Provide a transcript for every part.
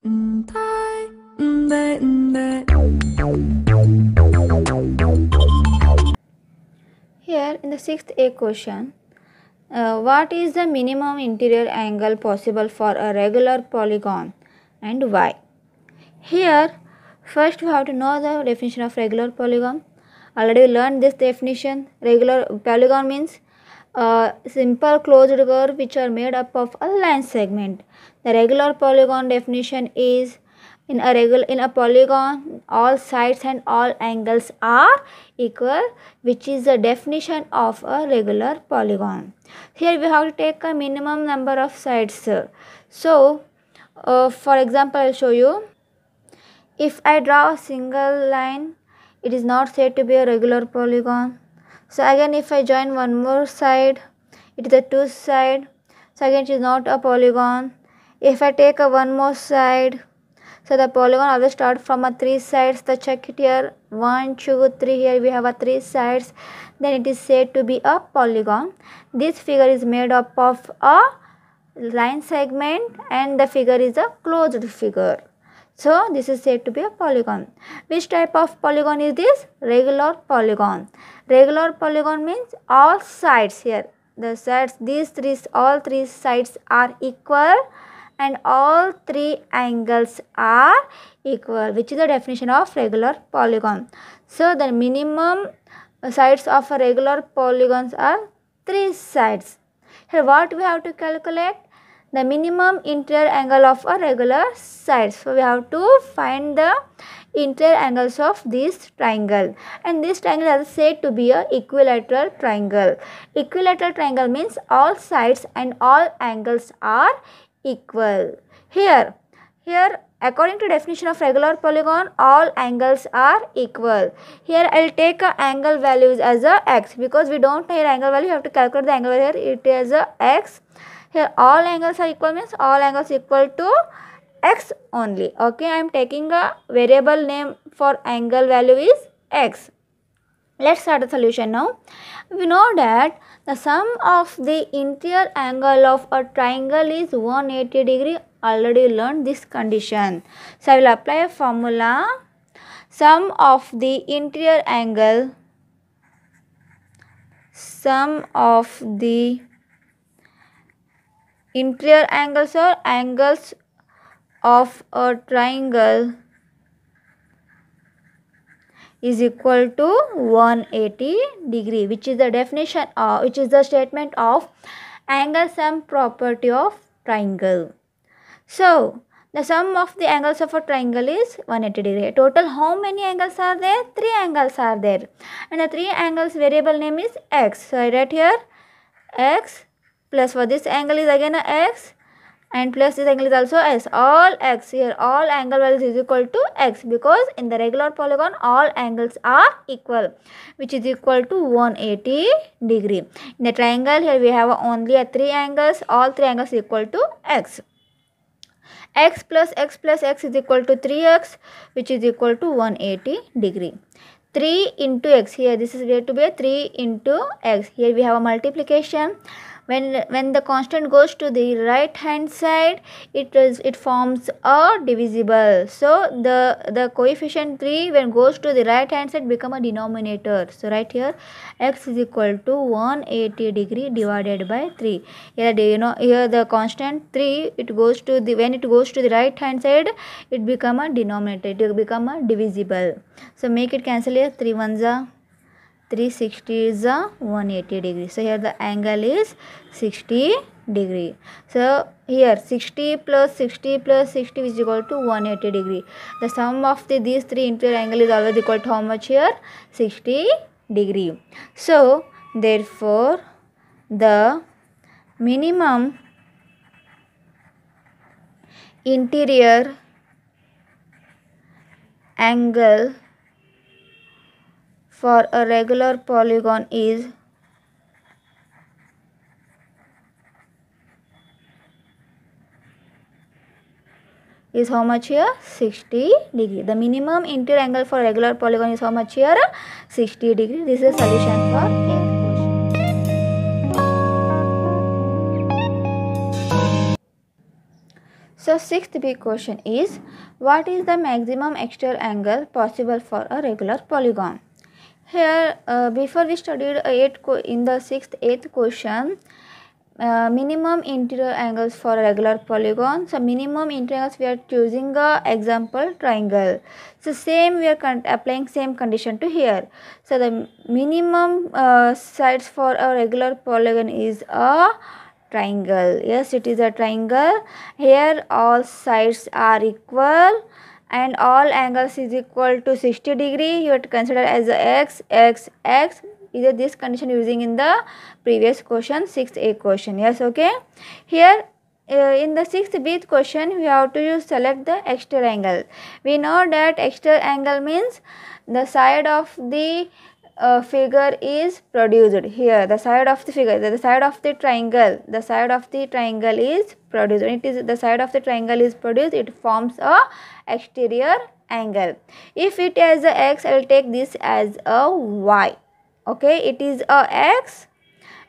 Here in the sixth A question, uh, what is the minimum interior angle possible for a regular polygon and why? Here, first we have to know the definition of regular polygon. Already learned this definition. Regular polygon means a simple closed curve which are made up of a line segment. The regular polygon definition is in a regular in a polygon all sides and all angles are equal which is the definition of a regular polygon. Here we have to take a minimum number of sides. So uh, for example I'll show you if I draw a single line it is not said to be a regular polygon so again if i join one more side it is a two side so again it is not a polygon if i take a one more side so the polygon always start from a three sides The check it here one two three here we have a three sides then it is said to be a polygon this figure is made up of a line segment and the figure is a closed figure so this is said to be a polygon which type of polygon is this regular polygon regular polygon means all sides here the sides these three all three sides are equal and all three angles are equal which is the definition of regular polygon so the minimum sides of a regular polygons are three sides here what we have to calculate the minimum interior angle of a regular side. So we have to find the interior angles of this triangle and this triangle is said to be a equilateral triangle. Equilateral triangle means all sides and all angles are equal. Here, here according to definition of regular polygon all angles are equal. Here I will take angle values as a x because we don't know angle value we have to calculate the angle value here it is a x here all angles are equal means all angles equal to x only okay i am taking a variable name for angle value is x let's start the solution now we know that the sum of the interior angle of a triangle is 180 degree already learned this condition so i will apply a formula sum of the interior angle sum of the Interior angles or angles of a triangle is equal to 180 degree which is the definition of uh, which is the statement of angle sum property of triangle. So the sum of the angles of a triangle is 180 degree. Total how many angles are there? 3 angles are there and the 3 angles variable name is x. So I write here x plus for this angle is again x and plus this angle is also s all x here all angle values is equal to x because in the regular polygon all angles are equal which is equal to 180 degree in the triangle here we have only three angles all three angles equal to x x plus x plus x is equal to 3x which is equal to 180 degree 3 into x here this is going to be 3 into x here we have a multiplication when when the constant goes to the right hand side it is it forms a divisible so the the coefficient 3 when goes to the right hand side become a denominator so right here x is equal to 180 degree divided by 3 here the, you know here the constant 3 it goes to the when it goes to the right hand side it become a denominator it become a divisible so make it cancel here 3 ones are 360 is a 180 degree so here the angle is 60 degree so here 60 plus 60 plus 60 is equal to 180 degree the sum of the, these three interior angle is always equal to how much here 60 degree so therefore the minimum interior angle for a regular polygon is is how much here 60 degree the minimum interior angle for regular polygon is how much here 60 degree this is solution for question. So sixth big question is what is the maximum exterior angle possible for a regular polygon? Here, uh, before we studied eight in the sixth eighth question, uh, minimum interior angles for a regular polygon. So minimum interior angles we are choosing a example triangle. So same we are applying same condition to here. So the minimum uh, sides for a regular polygon is a triangle. Yes, it is a triangle. Here all sides are equal and all angles is equal to 60 degree you have to consider as x x x is this condition using in the previous question 6a question yes okay here uh, in the 6th b question we have to use select the exterior angle we know that exterior angle means the side of the uh, figure is produced here the side of the figure the, the side of the triangle the side of the triangle is produced when it is the side of the triangle is produced it forms a exterior angle if it has a x i'll take this as a y okay it is a x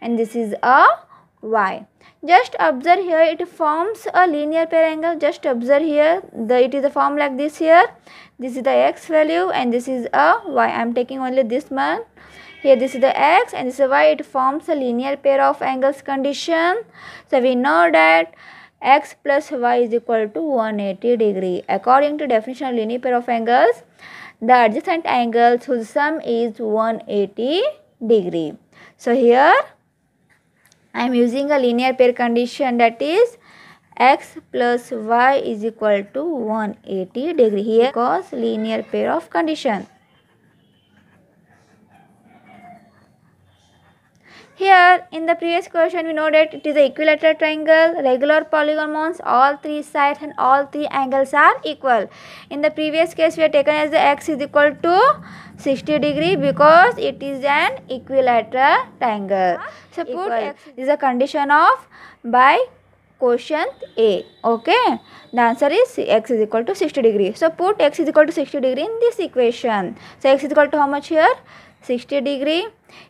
and this is a y just observe here it forms a linear pair angle just observe here the it is a form like this here this is the x value and this is a y i am taking only this one here this is the x and this is y it forms a linear pair of angles condition so we know that x plus y is equal to 180 degree according to definition of linear pair of angles the adjacent angles whose sum is 180 degree so here I am using a linear pair condition that is x plus y is equal to 180 degree here cos linear pair of condition Here in the previous question we know that it is an equilateral triangle, regular polygon all three sides and all three angles are equal. In the previous case we have taken as the x is equal to 60 degree because it is an equilateral triangle. So put x is a condition of by quotient A. Okay. The answer is x is equal to 60 degree. So put x is equal to 60 degree in this equation. So x is equal to how much here? 60 degree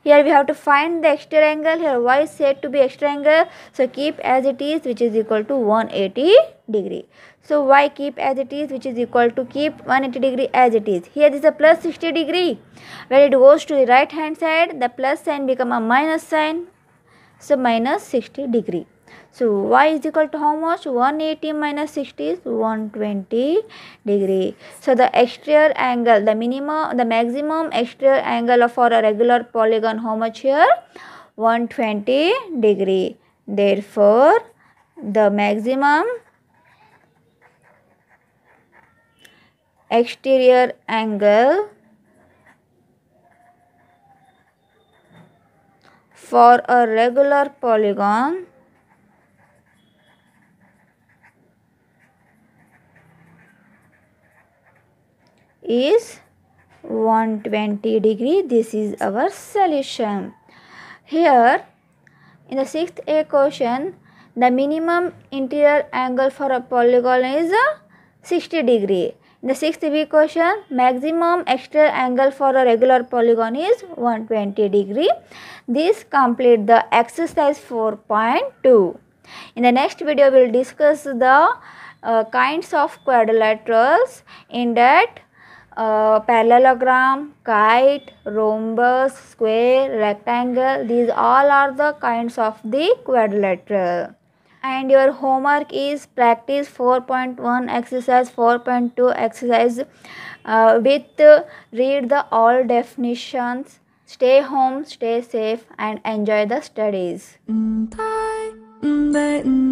here we have to find the exterior angle here y is said to be exterior angle so keep as it is which is equal to 180 degree so y keep as it is which is equal to keep 180 degree as it is here this is a plus 60 degree when it goes to the right hand side the plus sign become a minus sign so minus 60 degree so y is equal to how much? 180 minus 60 is 120 degree. So the exterior angle, the minimum, the maximum exterior angle for a regular polygon, how much here? 120 degree. Therefore, the maximum exterior angle for a regular polygon is 120 degree this is our solution here in the sixth a question the minimum interior angle for a polygon is uh, 60 degree in the sixth b question maximum exterior angle for a regular polygon is 120 degree this complete the exercise 4.2 in the next video we'll discuss the uh, kinds of quadrilaterals in that uh, parallelogram, kite, rhombus, square, rectangle. These all are the kinds of the quadrilateral. And your homework is practice 4.1 exercise 4.2 exercise uh, with uh, read the all definitions. Stay home, stay safe and enjoy the studies. Mm, mm, mm,